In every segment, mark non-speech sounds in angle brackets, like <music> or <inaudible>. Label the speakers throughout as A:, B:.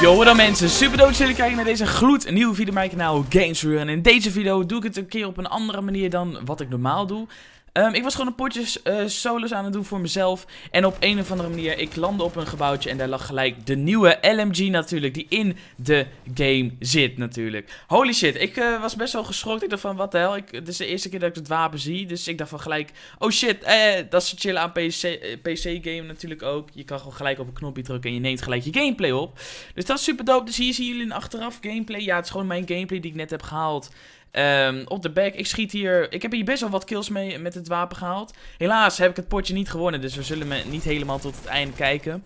A: Yo, wat dan mensen, super dood jullie kijken naar deze gloednieuwe video op mijn kanaal Games Run. In deze video doe ik het een keer op een andere manier dan wat ik normaal doe. Ehm, ik was gewoon een potjes uh, eh, solos aan het doen voor mezelf. En op een of andere manier, ik landde op een gebouwtje en daar lag gelijk de nieuwe LMG natuurlijk. Die in de game zit natuurlijk. Holy shit, ik eh, was best wel geschrokken Ik dacht van, wat de hel, dit is de eerste keer dat ik het wapen zie. Dus ik dacht van gelijk, oh shit, eh, dat is chill aan PC, eh, PC game natuurlijk ook. Je kan gewoon gelijk op een knopje drukken en je neemt gelijk je gameplay op. Dus dat is super dope. Dus hier zien jullie een achteraf gameplay. Ja, het is gewoon mijn gameplay die ik net heb gehaald. Ehm, op de back. Ik schiet hier... Ik heb hier best wel wat kills mee met het wapen gehaald. Helaas heb ik het potje niet gewonnen. Dus we zullen me niet helemaal tot het einde kijken.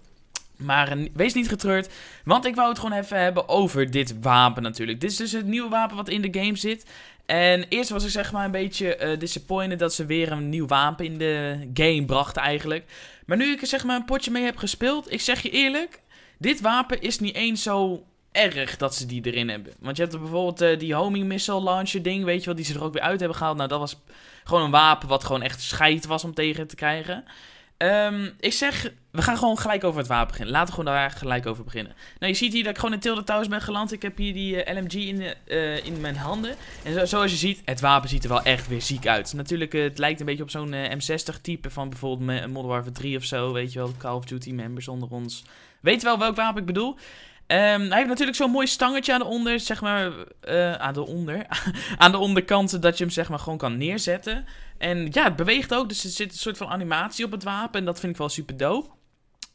A: Maar eh, wees niet getreurd, want ik wou het gewoon even hebben over dit wapen natuurlijk. Dit is dus het nieuwe wapen wat in de game zit. En eerst was ik zeg maar een beetje eh, disappointed dat ze weer een nieuw wapen in de game brachten eigenlijk. Maar nu ik er zeg maar een potje mee heb gespeeld, ik zeg je eerlijk, dit wapen is niet eens zo erg dat ze die erin hebben. Want je hebt er bijvoorbeeld eh, die homing missile launcher ding, weet je wel, die ze er ook weer uit hebben gehaald. Nou, dat was gewoon een wapen wat gewoon echt scheid was om tegen te krijgen. Ehm, ik zeg, we gaan gewoon gelijk over het wapen beginnen. Laten we gewoon daar gelijk over beginnen. Nou, je ziet hier dat ik gewoon in Tilde Towers ben geland. Ik heb hier die eh, LMG in, eh, in mijn handen. En zo, zoals je ziet, het wapen ziet er wel echt weer ziek uit. Natuurlijk, het lijkt een beetje op zo'n M60 type van bijvoorbeeld Modern Warfare 3 of zo. Weet je wel, Call of Duty members onder ons. Weet wel welk wapen ik bedoel. Ehm, hij heeft natuurlijk zo'n mooi stangetje aan de onder, zeg maar, eh, aan de onder, <laughs> aan de onderkant, dat je hem zeg maar gewoon kan neerzetten. En ja, het beweegt ook, dus er zit een soort van animatie op het wapen en dat vind ik wel super dope.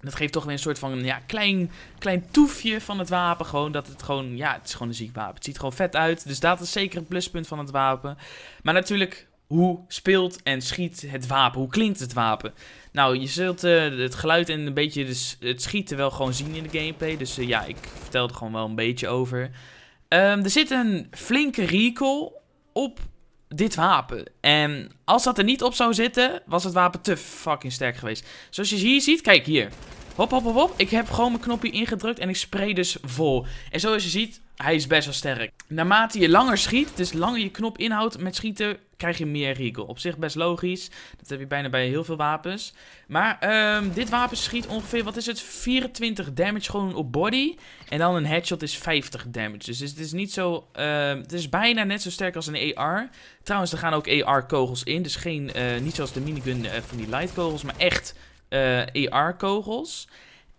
A: Dat geeft toch weer een soort van ja, klein, klein toefje van het wapen. Gewoon dat het gewoon, ja, het is gewoon een ziek wapen. Het ziet gewoon vet uit. Dus dat is zeker een pluspunt van het wapen. Maar natuurlijk hoe speelt en schiet het wapen? Hoe klinkt het wapen? Nou, je zult eh, het geluid en een beetje dus het schieten wel gewoon zien in de gameplay. Dus eh, ja, ik vertel er gewoon wel een beetje over. Ehm, er zit een flinke recoil op dit wapen. En als dat er niet op zou zitten, was het wapen te fucking sterk geweest. Zoals je hier ziet, kijk hier. Hop, hop, hop, hop. Ik heb gewoon mijn knopje ingedrukt en ik spray dus vol. En zoals je ziet, hij is best wel sterk. Naarmate je langer schiet, dus langer je knop inhoudt met schieten, krijg je meer recoil. Op zich best logisch. Dat heb je bijna bij heel veel wapens. Maar ehm, dit wapen schiet ongeveer, wat is het, 24 damage gewoon op body. En dan een headshot is 50 damage. Dus het is niet zo, ehm, het is bijna net zo sterk als een AR. Trouwens, er gaan ook AR kogels in. Dus geen, eh, niet zoals de minigun eh, van die light kogels, maar echt AR-kogels.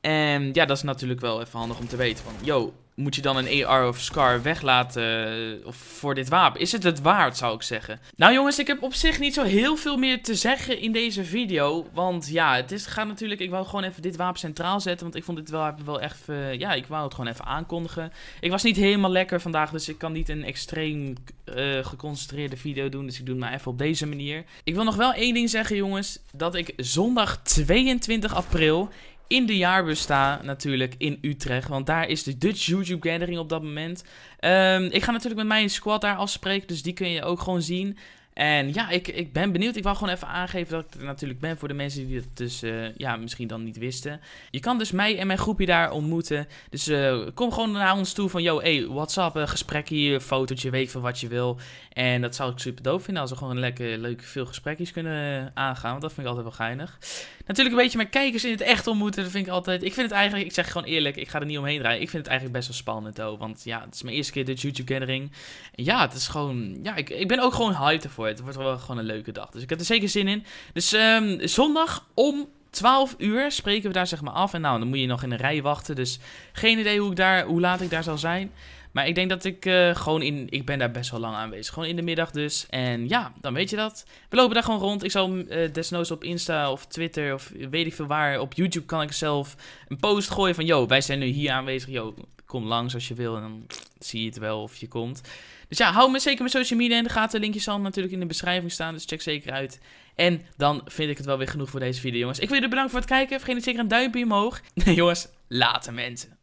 A: Eh, e en ja, dat is natuurlijk wel even handig om te weten. Van, yo, moet je dan een AR of SCAR weglaten eh, of voor dit wapen? Is het het waard, zou ik zeggen? Nou jongens, ik heb op zich niet zo heel veel meer te zeggen in deze video. Want ja, het is, gaat natuurlijk... Ik wou gewoon even dit wapen centraal zetten. Want ik vond dit wel echt... Eh, ja, ik wou het gewoon even aankondigen. Ik was niet helemaal lekker vandaag, dus ik kan niet een extreem eh, geconcentreerde video doen. Dus ik doe het maar even op deze manier. Ik wil nog wel één ding zeggen, jongens. Dat ik zondag 22 april in de jaarbus sta, natuurlijk in Utrecht. Want daar is de Dutch YouTube Gathering op dat moment. Ehm, ik ga natuurlijk met mijn squad daar afspreken, dus die kun je ook gewoon zien. En ja, ik, ik ben benieuwd. Ik wil gewoon even aangeven dat ik er natuurlijk ben voor de mensen die het dus eh, ja, misschien dan niet wisten. Je kan dus mij en mijn groepje daar ontmoeten. Dus eh, kom gewoon naar ons toe van, yo, hey, WhatsApp, een eh, gesprekje, fotootje, weet van wat je wil. En dat zou ik super doof vinden als we gewoon lekker leuk veel gesprekjes kunnen aangaan. Want dat vind ik altijd wel geinig. Natuurlijk een beetje mijn kijkers in het echt ontmoeten, dat vind ik altijd... Ik vind het eigenlijk, ik zeg gewoon eerlijk, ik ga er niet omheen draaien. Ik vind het eigenlijk best wel spannend, ook. Oh, want ja, het is mijn eerste keer dit YouTube-gathering. Ja, het is gewoon... Ja, ik, ik ben ook gewoon hyped ervoor het wordt wel gewoon een leuke dag. Dus ik heb er zeker zin in. Dus ehm, zondag om 12 uur spreken we daar zeg maar af. En nou, dan moet je nog in een rij wachten. Dus geen idee hoe, ik daar, hoe laat ik daar zal zijn. Maar ik denk dat ik eh, gewoon in... Ik ben daar best wel lang aanwezig. Gewoon in de middag dus. En ja, dan weet je dat. We lopen daar gewoon rond. Ik zal eh, desnoods op Insta of Twitter of weet ik veel waar... Op YouTube kan ik zelf een post gooien van... Yo, wij zijn nu hier aanwezig. Yo, kom langs als je wil en dan zie je het wel of je komt. Dus ja, hou me zeker mijn social media in de gaten. Linkjes zal natuurlijk in de beschrijving staan, dus check zeker uit. En dan vind ik het wel weer genoeg voor deze video, jongens. Ik wil jullie bedanken voor het kijken. Vergeet niet zeker een duimpje omhoog. <laughs> Nee, jongens, later mensen.